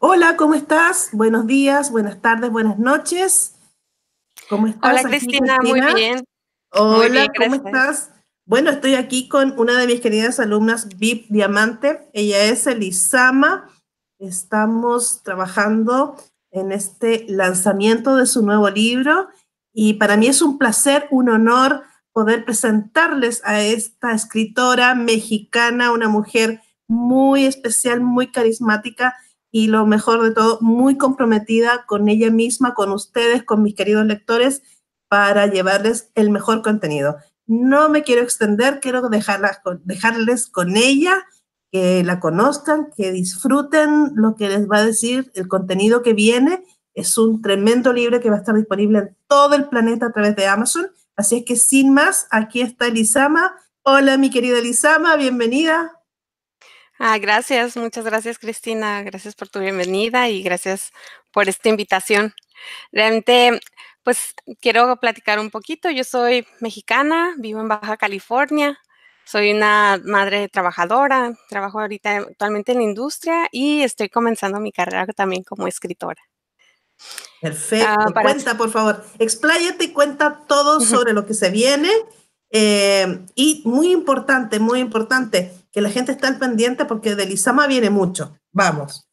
Hola, ¿cómo estás? Buenos días, buenas tardes, buenas noches. ¿Cómo estás? Hola, Cristina, muy bien. Hola, ¿cómo estás? Bueno, estoy aquí con una de mis queridas alumnas VIP Diamante. Ella es Elizama. Estamos trabajando en este lanzamiento de su nuevo libro y para mí es un placer, un honor poder presentarles a esta escritora mexicana, una mujer muy especial, muy carismática y lo mejor de todo, muy comprometida con ella misma, con ustedes, con mis queridos lectores, para llevarles el mejor contenido. No me quiero extender, quiero dejarlas dejarles con ella, que la conozcan, que disfruten lo que les va a decir, el contenido que viene. Es un tremendo libro que va a estar disponible en todo el planeta a través de Amazon. Así es que sin más, aquí está Elisama. Hola, mi querida Elisama, bienvenida. Ah, gracias, muchas gracias Cristina, gracias por tu bienvenida y gracias por esta invitación. Realmente, pues quiero platicar un poquito. Yo soy mexicana, vivo en Baja California, soy una madre trabajadora, trabajo ahorita actualmente en la industria y estoy comenzando mi carrera también como escritora. Perfecto, ah, cuenta por favor, expláyate y cuenta todo sobre lo que se viene. Eh, y muy importante, muy importante, que la gente está al pendiente porque de ISAMA viene mucho. Vamos.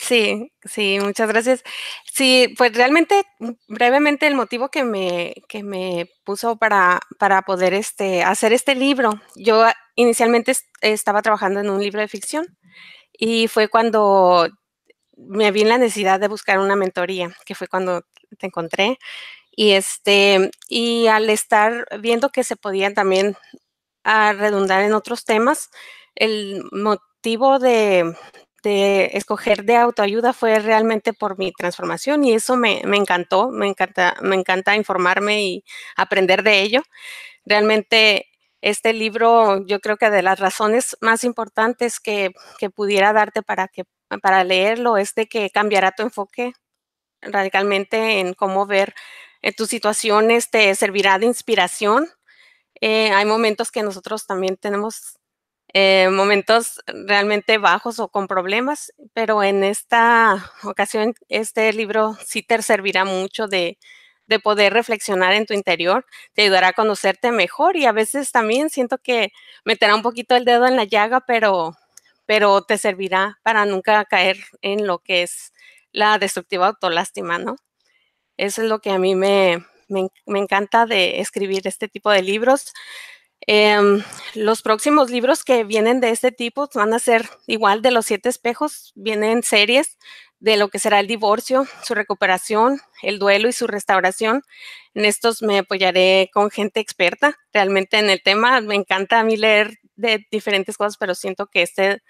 Sí, sí, muchas gracias. Sí, pues realmente, brevemente, el motivo que me, que me puso para, para poder este, hacer este libro, yo inicialmente estaba trabajando en un libro de ficción y fue cuando me vi en la necesidad de buscar una mentoría, que fue cuando te encontré. Y, este, y al estar viendo que se podían también a redundar en otros temas. El motivo de, escoger de autoayuda fue realmente por mi transformación y eso me, encantó, me encanta, me encanta informarme y aprender de ello. Realmente este libro yo creo que de las razones más importantes que, que pudiera darte para, que, para leerlo es de que cambiará tu enfoque radicalmente en cómo ver eh, tus situaciones, te servirá de inspiración eh, hay momentos que nosotros también tenemos eh, momentos realmente bajos o con problemas, pero en esta ocasión este libro sí te servirá mucho de, poder reflexionar en tu interior, te ayudará a conocerte mejor y a veces también siento que meterá un poquito el dedo en la llaga, pero, pero te servirá para nunca caer en lo que es la destructiva autolástima, ¿no? Eso es lo que a mí me, me, encanta de escribir este tipo de libros. Em, los próximos libros que vienen de este tipo van a ser igual de los siete espejos, vienen series de lo que será el divorcio, su recuperación, el duelo y su restauración. En estos me apoyaré con gente experta realmente en el tema. Me encanta a mí leer de diferentes cosas, pero siento que este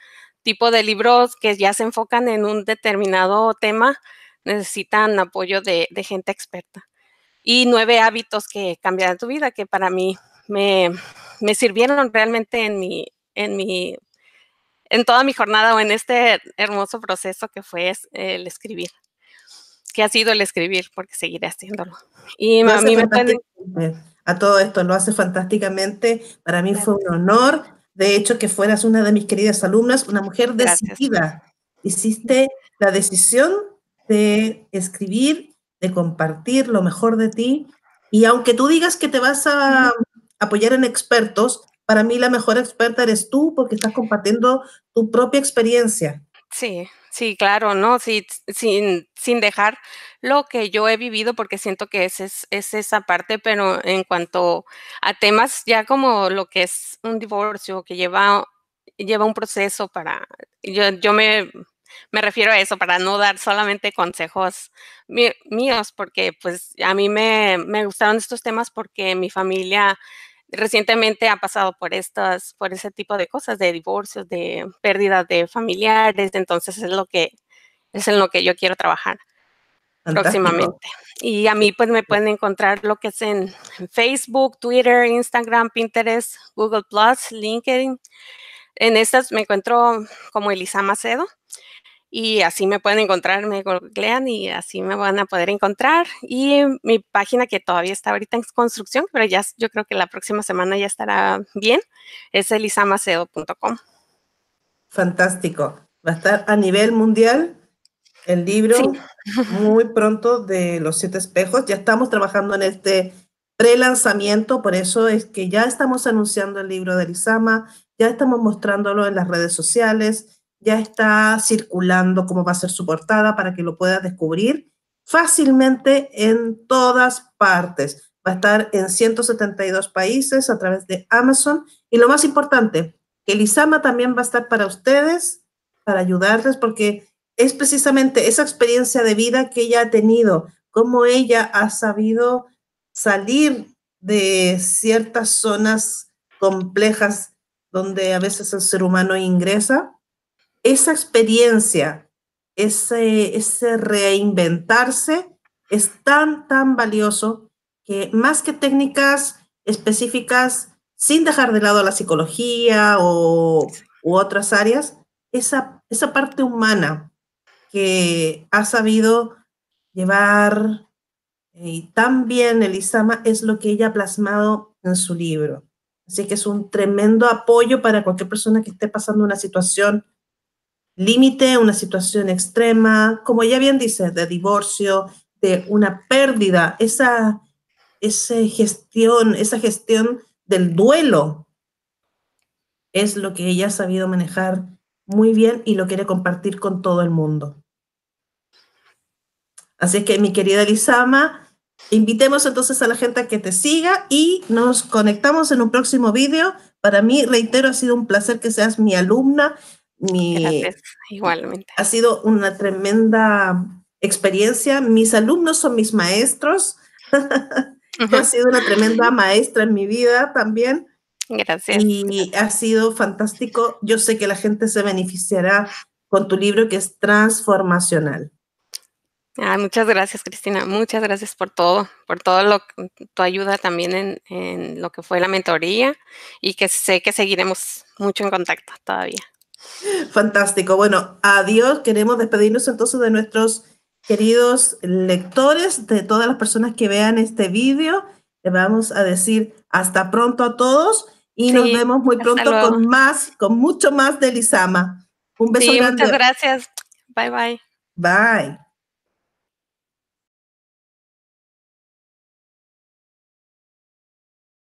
tipo de libros que ya se enfocan en un determinado tema necesitan apoyo de gente experta y nueve hábitos que cambiaron tu vida, que para mí me, me sirvieron realmente en mi, en mi, en toda mi jornada o en este hermoso proceso que fue el escribir, que ha sido el escribir, porque seguiré haciéndolo. Y a mí me eh, A todo esto lo hace fantásticamente. Para mí fue un honor, de hecho, que fueras una de mis queridas alumnas, una mujer decidida. Hiciste la decisión de escribir de compartir lo mejor de ti. Y aunque tú digas que te vas a apoyar en expertos, para mí la mejor experta eres tú porque estás compartiendo tu propia experiencia. Sí, sí, claro, ¿no? sin, sin dejar lo que yo he vivido porque siento que es, es, esa parte, pero en cuanto a temas ya como lo que es un divorcio que lleva, lleva un proceso para, yo, yo me me refiero a eso, para no dar solamente consejos míos, porque pues a mí me, gustaron estos temas porque mi familia recientemente ha pasado por estas, por ese tipo de cosas, de divorcios, de pérdida de familiares, entonces es lo que es en lo que yo quiero trabajar próximamente. Y a mí pues me pueden encontrar lo que es en Facebook, Twitter, Instagram, Pinterest, Google Plus, LinkedIn. En estas me encuentro como Elisa Macedo y así me pueden encontrar, me googlean y así me van a poder encontrar. Y mi página que todavía está ahorita en construcción, pero ya yo creo que la próxima semana ya estará bien, es elisamacedo.com. Fantástico. Va a estar a nivel mundial el libro muy pronto de Los Siete Espejos. Ya estamos trabajando en este pre-lanzamiento, por eso es que ya estamos anunciando el libro de Elisama, ya estamos mostrándolo en las redes sociales ya está circulando cómo va a ser su portada para que lo puedas descubrir fácilmente en todas partes. Va a estar en 172 países a través de Amazon. Y lo más importante, que Lizama también va a estar para ustedes, para ayudarles, porque es precisamente esa experiencia de vida que ella ha tenido, cómo ella ha sabido salir de ciertas zonas complejas donde a veces el ser humano ingresa esa experiencia, ese, ese reinventarse es tan, tan valioso que más que técnicas específicas, sin dejar de lado la psicología o, u otras áreas, esa, esa parte humana que ha sabido llevar eh, tan bien Elisama es lo que ella ha plasmado en su libro. Así que es un tremendo apoyo para cualquier persona que esté pasando una situación límite, una situación extrema, como ya bien dice, de divorcio, de una pérdida, esa, esa, gestión, esa gestión del duelo es lo que ella ha sabido manejar muy bien y lo quiere compartir con todo el mundo. Así que mi querida Lizama, invitemos entonces a la gente a que te siga y nos conectamos en un próximo vídeo. Para mí, reitero, ha sido un placer que seas mi alumna, Gracias, igualmente. Ha sido una tremenda experiencia. Mis alumnos son mis maestros. ha sido una tremenda maestra en mi vida también. Gracias. Y ha sido fantástico. Yo sé que la gente se beneficiará con tu libro que es transformacional. Ah, muchas gracias, Cristina. Muchas gracias por todo, por todo lo tu ayuda también en lo que fue la mentoría y que sé que seguiremos mucho en contacto todavía. Fantástico. Bueno, adiós. Queremos despedirnos entonces de nuestros queridos lectores, de todas las personas que vean este vídeo. Le vamos a decir hasta pronto a todos y nos vemos muy pronto con más, con mucho más de lisama Un beso Muchas gracias. Bye bye. Bye.